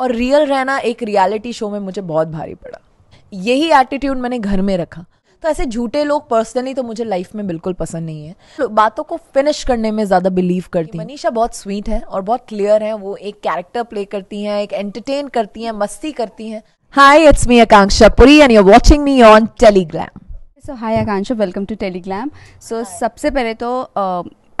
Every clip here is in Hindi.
और रियल रहना एक रियलिटी शो में मुझे बहुत भारी पड़ा यही एटीट्यूड मैंने घर में रखा तो ऐसे झूठे लोग पर्सनली तो मुझे लाइफ में बिल्कुल पसंद नहीं है तो बातों को फिनिश करने में ज्यादा बिलीव करती है मनीषा बहुत स्वीट है और बहुत क्लियर है वो एक कैरेक्टर प्ले करती हैं एक एंटरटेन करती हैं मस्ती करती हैं hi it's me Akanksha Puri and you watching me on Telegram so hi Akanksha welcome to Telegram so सबसे पहले तो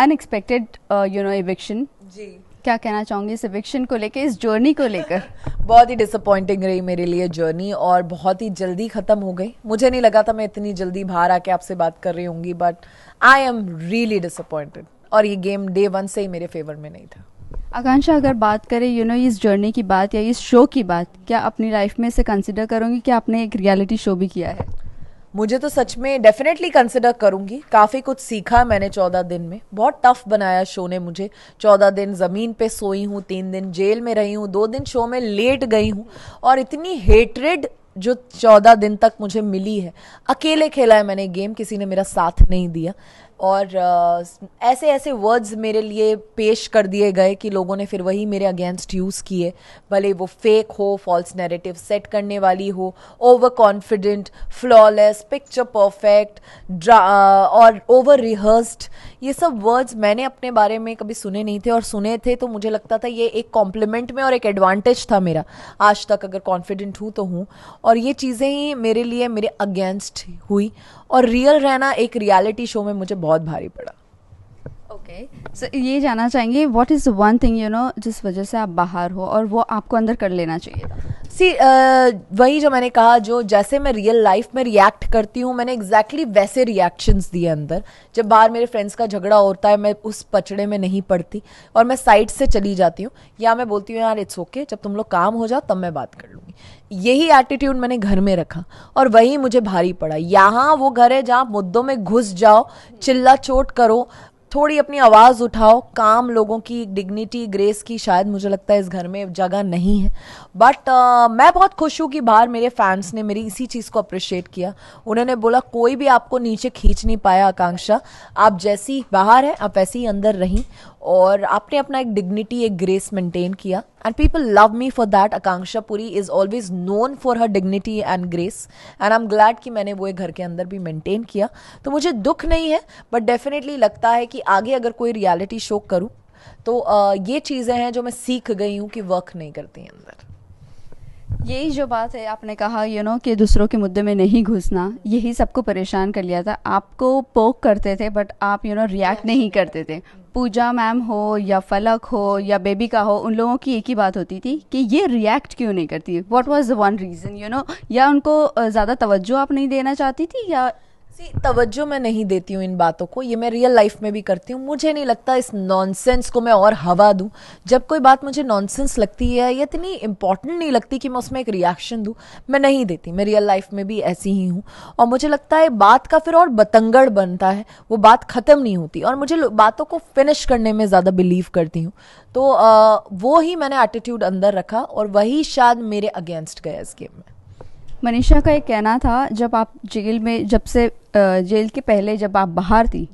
अनएक्सपेक्टेड यू नो एविक्शन जी क्या कहना चाहूँगी इस एविक्शन को लेकर इस जर्नी को लेकर बहुत ही डिसअपॉइंटिंग रही मेरे लिए जर्नी और बहुत ही जल्दी ख़त्म हो गई मुझे नहीं लगा था मैं इतनी जल्दी बाहर आके आपसे बात कर रही हूँ but I am really disappointed और ये गेम डे वन से ही मेरे फेवर में नहीं था आकांक्षा अगर बात करें यू नो इस जर्नी की बात या इस शो की बात क्या अपनी लाइफ में इसे कंसिडर करूँगी क्या आपने एक रियलिटी शो भी किया है मुझे तो सच में डेफिनेटली कंसिडर करूंगी काफ़ी कुछ सीखा मैंने चौदह दिन में बहुत टफ बनाया शो ने मुझे चौदह दिन ज़मीन पे सोई हूँ तीन दिन जेल में रही हूँ दो दिन शो में लेट गई हूँ और इतनी हेटरेड जो चौदह दिन तक मुझे मिली है अकेले खेला है मैंने गेम किसी ने मेरा साथ नहीं दिया और uh, ऐसे ऐसे वर्ड्स मेरे लिए पेश कर दिए गए कि लोगों ने फिर वही मेरे अगेंस्ट यूज़ किए भले वो फेक हो फॉल्स नैरेटिव सेट करने वाली हो over confident flawless picture perfect और ओवर रिहर्स्ड ये सब वर्ड्स मैंने अपने बारे में कभी सुने नहीं थे और सुने थे तो मुझे लगता था ये एक कॉम्प्लीमेंट में और एक एडवांटेज था मेरा आज तक अगर कॉन्फिडेंट हूँ तो हूँ और ये चीज़ें ही मेरे लिए मेरे अगेंस्ट हुई और रियल रहना एक रियलिटी शो में मुझे बहुत बहुत भारी पड़ा ओके सर ये जानना चाहेंगे what is one thing you know जिस वजह से आप बाहर हो और वो आपको अंदर कर लेना चाहिए था सी uh, वही जो मैंने कहा जो जैसे मैं रियल लाइफ में रिएक्ट करती हूँ मैंने एग्जैक्टली exactly वैसे रिएक्शंस दिए अंदर जब बाहर मेरे फ्रेंड्स का झगड़ा होता है मैं उस पचड़े में नहीं पड़ती और मैं साइड से चली जाती हूँ या मैं बोलती हूँ यार इट्स ओके okay, जब तुम लोग काम हो जाओ तब मैं बात कर लूँगी यही एटीट्यूड मैंने घर में रखा और वही मुझे भारी पड़ा यहाँ वो घर है जहाँ मुद्दों में घुस जाओ चिल्ला चोट करो थोड़ी अपनी आवाज़ उठाओ काम लोगों की डिग्निटी ग्रेस की शायद मुझे लगता है इस घर में जगह नहीं है बट uh, मैं बहुत खुश हूँ कि बाहर मेरे फैंस ने मेरी इसी चीज़ को अप्रिशिएट किया उन्होंने बोला कोई भी आपको नीचे खींच नहीं पाया आकांक्षा आप जैसी बाहर हैं आप वैसे ही अंदर रहीं और आपने अपना एक डिग्निटी एक ग्रेस मेंटेन किया and people love me for that Akanksha Puri is always known for her dignity and grace and I am glad कि मैंने वो एक घर के अंदर भी मेंटेन किया तो मुझे दुख नहीं है बट डेफिनेटली लगता है कि आगे अगर कोई रियलिटी शो करूँ तो ये चीज़ें हैं जो मैं सीख गई हूँ कि वर्क नहीं करती अंदर यही जो बात है आपने कहा यू you नो know, कि दूसरों के मुद्दे में नहीं घुसना यही सबको परेशान कर लिया था आपको पोक करते थे बट आप यू नो रिएक्ट नहीं करते थे पूजा मैम हो या फलक हो या बेबी का हो उन लोगों की एक ही बात होती थी कि ये रिएक्ट क्यों नहीं करती what was the one reason you know या उनको ज़्यादा तवज्जो आप नहीं देना चाहती थी या सी तवज्जो मैं नहीं देती हूँ इन बातों को ये मैं रियल लाइफ में भी करती हूँ मुझे नहीं लगता इस नॉनसेंस को मैं और हवा दूँ जब कोई बात मुझे नॉनसेंस लगती है या इतनी इंपॉर्टेंट नहीं लगती कि मैं उसमें एक रिएक्शन दूँ मैं नहीं देती मैं रियल लाइफ में भी ऐसी ही हूँ और मुझे लगता है बात का फिर और बतंगड़ बनता है वो बात ख़त्म नहीं होती और मुझे बातों को फिनिश करने में ज़्यादा बिलीव करती हूँ तो आ, वो ही मैंने एटीट्यूड अंदर रखा और वही शायद मेरे अगेंस्ट गया इस गेम में मनीषा का एक कहना था जब आप जेल में जब से जेल के पहले जब आप बाहर थी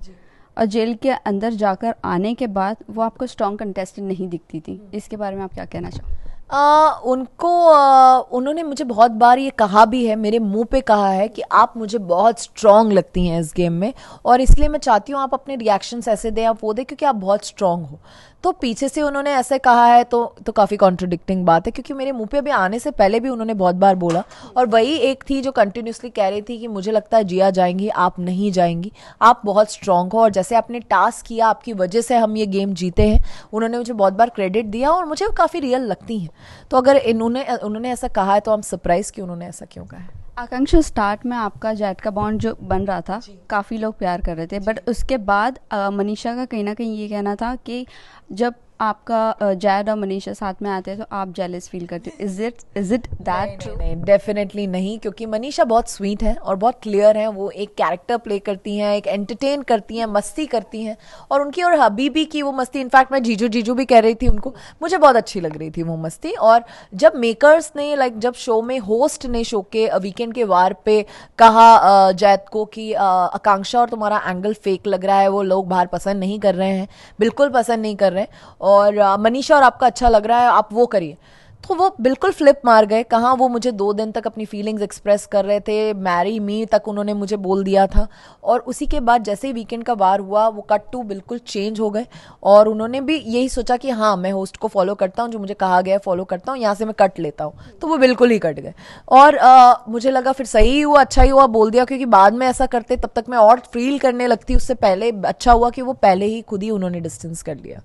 और जेल के अंदर जाकर आने के बाद वो आपको स्ट्रॉन्ग कंटेस्टेंट नहीं दिखती थी हम्म। इसके बारे में आप क्या कहना चाहो आ, उनको आ, उन्होंने मुझे बहुत बार ये कहा भी है मेरे मुंह पे कहा है कि आप मुझे बहुत स्ट्रांग लगती हैं इस गेम में और इसलिए मैं चाहती हूँ आप अपने रिएक्शंस ऐसे दें आप वो दें क्योंकि आप बहुत स्ट्रांग हो तो पीछे से उन्होंने ऐसे कहा है तो तो काफ़ी कॉन्ट्रोडिक्टिंग बात है क्योंकि मेरे मुंह पे अभी आने से पहले भी उन्होंने बहुत बार बोला और वही एक थी जो कंटिन्यूसली कह रही थी कि मुझे लगता है जिया जाएंगी आप नहीं जाएंगी आप बहुत स्ट्रांग हो और जैसे आपने टास्क किया आपकी वजह से हम ये गेम जीते हैं उन्होंने मुझे बहुत बार क्रेडिट दिया और मुझे काफ़ी रियल लगती हैं तो अगर इन्होंने उन्होंने ऐसा कहा है तो हम सरप्राइज क्यों उन्होंने ऐसा क्यों कहा है आकांक्षा स्टार्ट में आपका जैट का बॉन्ड जो बन रहा था काफ़ी लोग प्यार कर रहे थे बट उसके बाद मनीषा का कहीं ना कहीं ये कहना था कि जब आपका जैड और मनीषा साथ में आते हैं तो आप जेलस फील करते is it is it that true नहीं डेफिनेटली नहीं क्योंकि मनीषा बहुत स्वीट है और बहुत क्लियर है वो एक कैरेक्टर प्ले करती हैं एक एंटरटेन करती हैं मस्ती करती हैं और उनकी और भी की वो मस्ती इनफैक्ट मैं जीजू जीजू भी कह रही थी उनको मुझे बहुत अच्छी लग रही थी वो मस्ती और जब मेकर्स ने लाइक जब शो में होस्ट ने शो के वीकेंड के वार पे कहा जैद को कि आकांक्षा और तुम्हारा एंगल फेक लग रहा है वो लोग बाहर पसंद नहीं कर रहे हैं बिल्कुल पसंद नहीं कर रहे हैं और मनीषा और आपका अच्छा लग रहा है आप वो करिए तो वो बिल्कुल फ्लिप मार गए कहाँ वो मुझे दो दिन तक अपनी फीलिंग्स एक्सप्रेस कर रहे थे मैरी मी तक उन्होंने मुझे बोल दिया था और उसी के बाद जैसे ही वीकेंड का वार हुआ वो कट टू बिल्कुल चेंज हो गए और उन्होंने भी यही सोचा कि हाँ मैं होस्ट को फॉलो करता हूँ जो मुझे कहा गया फॉलो करता हूँ यहाँ से मैं कट लेता हूँ तो वो बिल्कुल ही कट गए और आ, मुझे लगा फिर सही हुआ अच्छा ही हुआ बोल दिया क्योंकि बाद में ऐसा करते तब तक मैं और फील करने लगती उससे पहले अच्छा हुआ कि वो पहले ही खुद ही उन्होंने डिस्टेंस कर लिया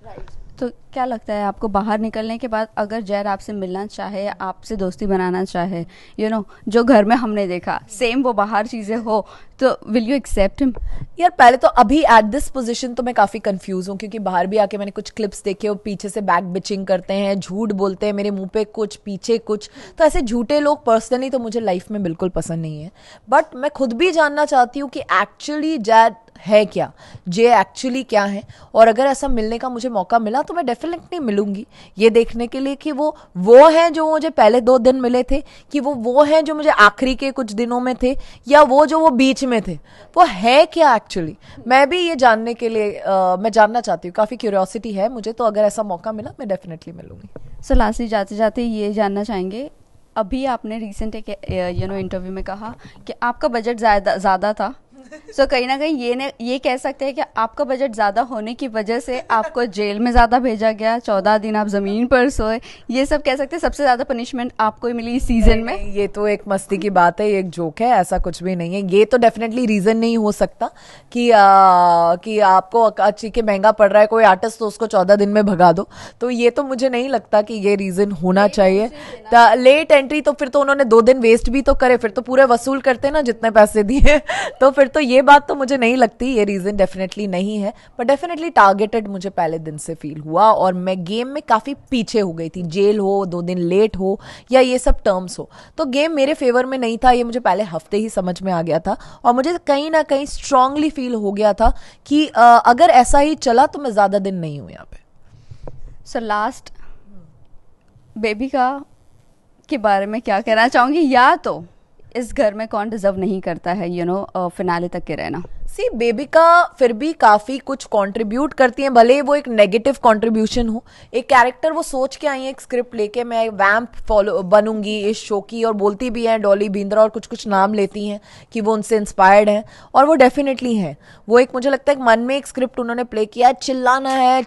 तो क्या लगता है आपको बाहर निकलने के बाद अगर जैर आपसे मिलना चाहे आपसे दोस्ती बनाना चाहे यू you नो know, जो घर में हमने देखा सेम वो बाहर चीज़ें हो तो विल यू एक्सेप्ट हिम यार पहले तो अभी एट दिस पोजिशन तो मैं काफ़ी कंफ्यूज हूँ क्योंकि बाहर भी आके मैंने कुछ क्लिप्स देखे और पीछे से बैक बिचिंग करते हैं झूठ बोलते हैं मेरे मुंह पे कुछ पीछे कुछ तो ऐसे झूठे लोग पर्सनली तो मुझे लाइफ में बिल्कुल पसंद नहीं है बट मैं खुद भी जानना चाहती हूँ कि एक्चुअली जैद है क्या जे एक्चुअली क्या है और अगर ऐसा मिलने का मुझे मौका मिला तो मैं डेफिनेटली मिलूंगी ये देखने के लिए कि वो वो हैं जो मुझे पहले दो दिन मिले थे कि वो वो हैं जो मुझे आखिरी के कुछ दिनों में थे या वो जो वो बीच में थे वो है क्या एक्चुअली मैं भी ये जानने के लिए आ, मैं जानना चाहती हूँ काफ़ी क्यूरियोसिटी है मुझे तो अगर ऐसा मौका मिला मैं डेफिनेटली मिलूंगी सो लास्टली जाते जाते ये जानना चाहेंगे अभी आपने रिसेंट एक यू नो इंटरव्यू में कहा कि आपका बजट ज़्यादा ज़्यादा था सो कहीं ना कहीं ये ने ये कह सकते हैं कि आपका बजट ज़्यादा होने की वजह से आपको जेल में ज़्यादा भेजा गया चौदह दिन आप ज़मीन पर सोए ये सब कह सकते हैं सबसे ज़्यादा पनिशमेंट आपको ही मिली इस सीज़न में ये तो एक मस्ती की बात है एक जोक है ऐसा कुछ भी नहीं है ये तो डेफिनेटली रीज़न नहीं हो सकता कि आ, कि आपको अच्छी के महंगा पड़ रहा है कोई आर्टिस्ट तो उसको चौदह दिन में भगा दो तो ये तो मुझे नहीं लगता कि ये रीज़न होना चाहिए लेट एंट्री तो फिर तो उन्होंने दो दिन वेस्ट भी तो करे फिर तो पूरे वसूल करते ना जितने पैसे दिए तो फिर तो ये बात तो मुझे नहीं लगती ये रीज़न डेफिनेटली नहीं है बट डेफिनेटली टारगेटेड मुझे पहले दिन से फील हुआ और मैं गेम में काफ़ी पीछे हो गई थी जेल हो दो दिन लेट हो या ये सब टर्म्स हो तो गेम मेरे फेवर में नहीं था ये मुझे पहले हफ्ते ही समझ में आ गया था और मुझे कहीं ना कहीं स्ट्रांगली फील हो गया था कि आ, अगर ऐसा ही चला तो मैं ज़्यादा दिन नहीं हूं यहाँ पे सो लास्ट बेबी का के बारे में क्या कहना चाहूंगी या तो इस घर में कौन डिज़र्व नहीं करता है यू नो फिनाले तक के रहना सी बेबिका फिर भी काफ़ी कुछ कंट्रीब्यूट करती हैं भले वो एक नेगेटिव कंट्रीब्यूशन हो एक कैरेक्टर वो सोच के आई है एक स्क्रिप्ट लेके मैं वैम्प फॉलो बनूंगी इस शो की और बोलती भी हैं डॉली भिंद्रा और कुछ कुछ नाम लेती हैं कि वो उनसे इंस्पायर्ड हैं और वो डेफिनेटली हैं वो एक मुझे लगता है मन में एक स्क्रिप्ट उन्होंने प्ले किया है चिल्लाना है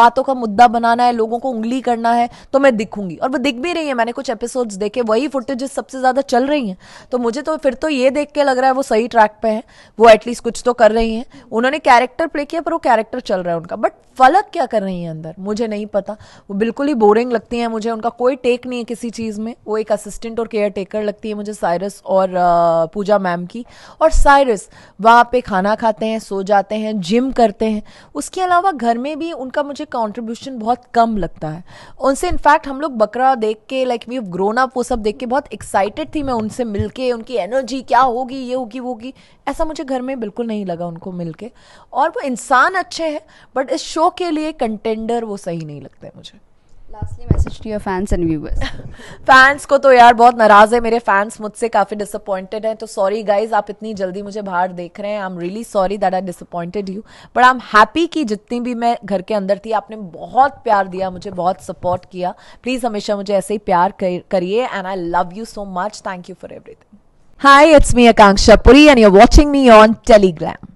बातों का मुद्दा बनाना है लोगों को उंगली करना है तो मैं दिखूंगी और वो दिख भी रही है मैंने कुछ एपिसोड्स देखे वही फुटेजेस सबसे ज़्यादा चल रही हैं तो मुझे तो फिर तो ये देख के लग रहा है वो सही ट्रैक पे है वो एटलीस्ट कुछ कुछ तो कर रही हैं उन्होंने कैरेक्टर प्ले किया पर वो कैरेक्टर चल रहा है उनका बट फलक क्या कर रही हैं अंदर मुझे नहीं पता वो बिल्कुल ही बोरिंग लगती हैं मुझे उनका कोई टेक नहीं है किसी चीज़ में वो एक असिस्टेंट और केयर टेकर लगती है मुझे साइरस और पूजा मैम की और साइरस वहाँ पे खाना खाते हैं सो जाते हैं जिम करते हैं उसके अलावा घर में भी उनका मुझे कॉन्ट्रीब्यूशन बहुत कम लगता है उनसे इनफैक्ट हम लोग बकरा देख के लाइक वी ग्रोन अप वो सब देख के बहुत एक्साइटेड थी मैं उनसे मिलके उनकी एनर्जी क्या होगी ये होगी वो होगी ऐसा मुझे घर में बिल्कुल नहीं लगा उनको मिलके और वो इंसान अच्छे हैं बट इस शो के लिए कंटेंडर वो सही नहीं लगते मुझे lastly message to your fans and viewers fans को तो यार बहुत नाराज है मेरे फैंस मुझसे काफी डिसअपॉइंटेड हैं तो सॉरी गाइज आप इतनी जल्दी मुझे बाहर देख रहे हैं I am really sorry that I disappointed you but I am happy कि जितनी भी मैं घर के अंदर थी आपने बहुत प्यार दिया मुझे बहुत सपोर्ट किया प्लीज हमेशा मुझे ऐसे ही प्यार करिए and I love you so much thank you for everything Hi, it's me Akanksha Puri and you're watching me on Telegram.